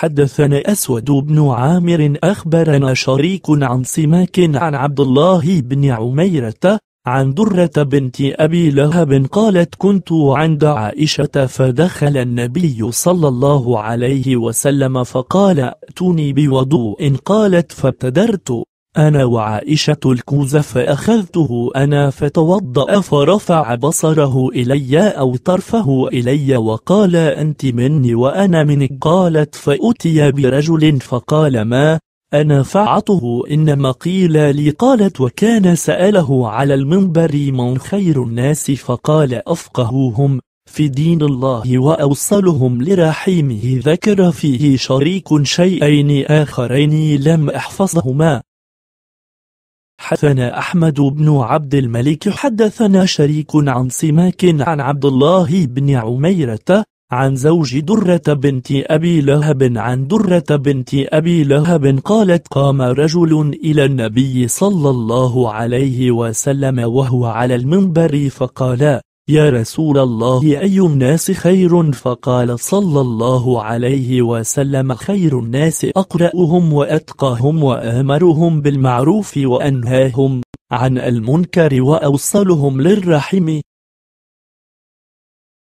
حدثنا أسود بن عامر أخبرنا شريك عن سماك عن عبد الله بن عميرة عن درة بنت أبي لهب قالت كنت عند عائشة فدخل النبي صلى الله عليه وسلم فقال ائتوني بوضوء قالت فابتدرت أنا وعائشة الكوز فأخذته أنا فتوضأ فرفع بصره إلي أو طرفه إلي وقال أنت مني وأنا منك قالت فأتي برجل فقال ما أنا فعته إنما قيل لي قالت وكان سأله على المنبر من خير الناس فقال أفقهوهم في دين الله وأوصلهم لرحيمه ذكر فيه شريك شيئين آخرين لم أحفظهما حدثنا أحمد بن عبد الملك حدثنا شريك عن سماك عن عبد الله بن عميرة عن زوج درة بنت أبي لهب عن درة بنت أبي لهب قالت قام رجل إلى النبي صلى الله عليه وسلم وهو على المنبر فقال يا رسول الله أي الناس خير فقال صلى الله عليه وسلم خير الناس أقرأهم وأتقاهم وآمرهم بالمعروف وأنهاهم عن المنكر وأوصلهم للرحم